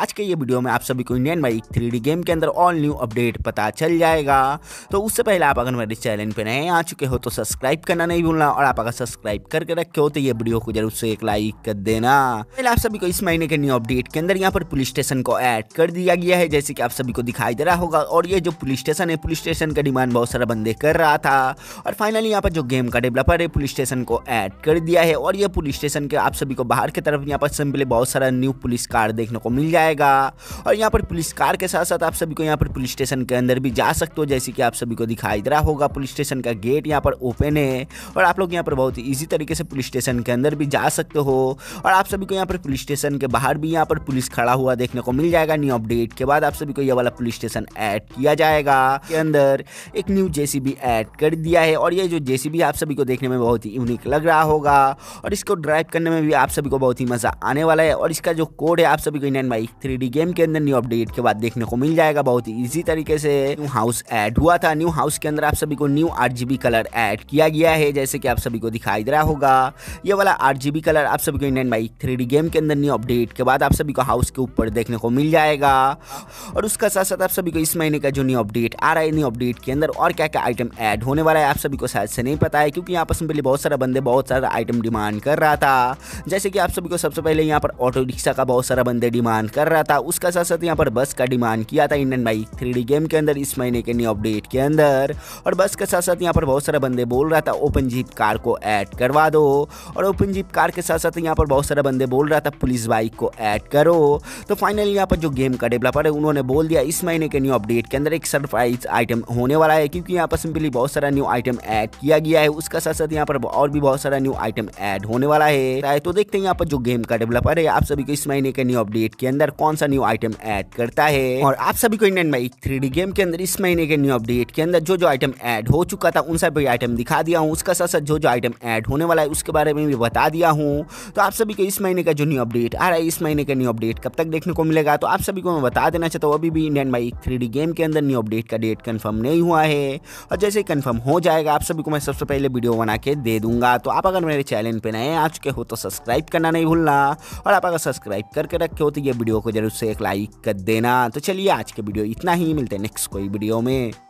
आज के ये वीडियो में आप सभी को इंडियन बाइक थ्री गेम के अंदर ऑल न्यू अपडेट पता चल जाएगा तो उससे पहले आप अगर मेरे चैनल पर नए आ चुके हो तो सब्सक्राइब करना नहीं भूलना और आप अगर सब्सक्राइब करके रखे हो तो ये वीडियो को जरूर से एक लाइक कर देना पहले आप सभी को इस महीने के न्यू अपडेट के अंदर यहाँ पर पुलिस स्टेशन को ऐड कर दिया गया है जैसे कि आप सभी को दिखाई दे रहा होगा और ये जो पुलिस स्टेशन है पुलिस स्टेशन का डिमांड बहुत सारा बंदे कर रहा था और फाइनली यहाँ पर जो गेम का डेवलपर है पुलिस स्टेशन को ऐड कर दिया है और ये पुलिस स्टेशन के आप सभी को बाहर की तरफ यहाँ पर सिंपली बहुत सारा न्यू पुलिस कार देखने को मिल जाए जाएगा और यहाँ पर पुलिस कार के साथ साथ आप सभी को यहाँ पर पुलिस स्टेशन के अंदर भी जा सकते हो जैसे कि आप सभी को दिखाई दे रहा होगा पुलिस स्टेशन का गेट यहाँ पर ओपन है और आप लोग यहाँ पर बहुत ही ईजी तरीके से पुलिस स्टेशन के अंदर भी जा सकते हो और आप सभी को यहाँ पर पुलिस स्टेशन के बाहर भी यहाँ पर पुलिस खड़ा हुआ देखने को मिल जाएगा न्यू अपडेट के बाद आप सभी को यह वाला पुलिस स्टेशन ऐड किया जाएगा के अंदर एक न्यू जेसीबी ऐड कर दिया है और ये जो जेसीबी आप सभी को देखने में बहुत ही यूनिक लग रहा होगा और इसको ड्राइव करने में भी आप सभी को बहुत ही मज़ा आने वाला है और इसका जो कोड है आप सभी को इंडियन बाइक थ्री गेम के अंदर न्यू अपडेट के बाद देखने को मिल जाएगा बहुत ही इजी तरीके से न्यू हाउस ऐड हुआ था न्यू हाउस के अंदर आप सभी को न्यू आरजीबी कलर ऐड किया गया है जैसे कि आप सभी को दिखाई दे रहा होगा ये वाला आरजीबी कलर आप सभी को इंडियन बाइक थ्री गेम के अंदर न्यू अपडेट के बाद आप सभी को हाउस के ऊपर देखने को मिल जाएगा और उसका साथ साथ आप सभी को इस महीने का जो न्यू अपडेट आ रहा है न्यू अपडेट के अंदर और क्या क्या आइटम ऐड होने वाला है आप सभी को शायद से नहीं पता है क्योंकि यहाँ पर पहले बहुत सारा बंदे बहुत सारा आइटम डिमांड कर रहा था जैसे कि आप सभी को सबसे पहले यहाँ पर ऑटो रिक्शा का बहुत सारा बंदे डिमांड कर कर रहा था उसका साथ साथ यहाँ पर बस का डिमांड किया था इंडियन बाइक थ्री गेम के अंदर इस महीने के न्यू अपडेट के अंदर और बस के साथ साथ यहाँ पर बहुत सारे बंदे बोल रहा था ओपन जीप कार को ऐड करवा दो और ओपन जीप कार के साथ साथ यहाँ पर बहुत सारे बंदे बोल रहा था पुलिस बाइक को ऐड करो तो फाइनली यहाँ पर जो गेम का डेवलपर है उन्होंने बोल दिया इस महीने के न्यू अपडेट के अंदर एक सरप्राइज आइटम होने वाला है क्योंकि यहाँ पर सिंपली बहुत सारा न्यू आइटम ऐड किया गया है उसका साथ साथ यहाँ पर और भी बहुत सारा न्यू आइटम ऐड होने वाला है तो देखते हैं यहाँ पर जो गेम का डेवलपर है आप सभी को इस महीने के न्यू अपडेट के अंदर पर कौन सा न्यू आइटम ऐड करता है और आप सभी को इंडियन बाइक थ्री गेम के अंदर इस महीने के न्यू अपडेट के अंदर जो जो आइटम ऐड हो चुका था उन सभी आइटम दिखा दिया हूँ उसका साथ साथ जो जो आइटम ऐड होने वाला है उसके बारे में भी बता दिया हूँ तो आप सभी को इस महीने का जो न्यू अपडेट आ रहा है इस महीने का न्यू अपडेट कब तक देखने को मिलेगा तो आप सभी को मैं बता देना चाहता हूँ अभी भी इंडियन बाइक थ्री गेम के अंदर न्यू अपडेट का डेट कन्फर्म नहीं हुआ है और जैसे कन्फर्म हो जाएगा आप सभी को मैं सबसे पहले वीडियो बना के दे दूंगा तो आप अगर मेरे चैनल पर नए आ चुके हो तो सब्सक्राइब करना नहीं भूलना और आप अगर सब्सक्राइब करके रखे हो तो ये वीडियो को जरूर से एक लाइक कर देना तो चलिए आज के वीडियो इतना ही मिलते हैं नेक्स्ट कोई वीडियो में